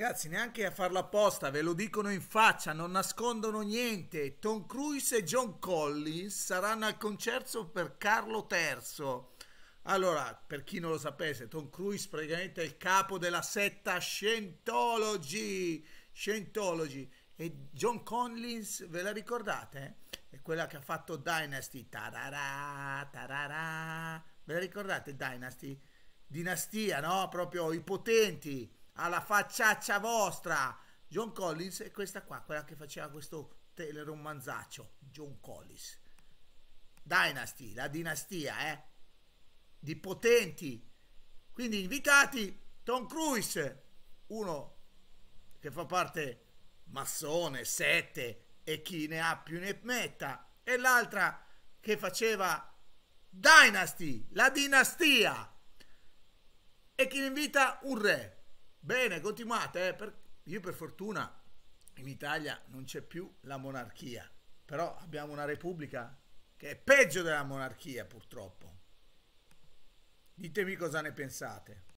Ragazzi, neanche a farlo apposta, ve lo dicono in faccia, non nascondono niente. Tom Cruise e John Collins saranno al concerto per Carlo III. Allora, per chi non lo sapesse, Tom Cruise praticamente è il capo della setta Scientology. Scientology. E John Collins, ve la ricordate? È quella che ha fatto Dynasty. Tarara, tarara. Ve la ricordate Dynasty? Dinastia, no? Proprio i potenti alla facciaccia vostra. John Collins e questa qua, quella che faceva questo teleromanzaccio, John Collins. Dynasty, la dinastia, eh? Di potenti. Quindi invitati Tom Cruise, uno che fa parte massone, sette e chi ne ha più ne metta, e l'altra che faceva Dynasty, la dinastia. E chi ne invita un re. Bene, continuate. Eh, per... Io per fortuna in Italia non c'è più la monarchia, però abbiamo una repubblica che è peggio della monarchia purtroppo. Ditemi cosa ne pensate.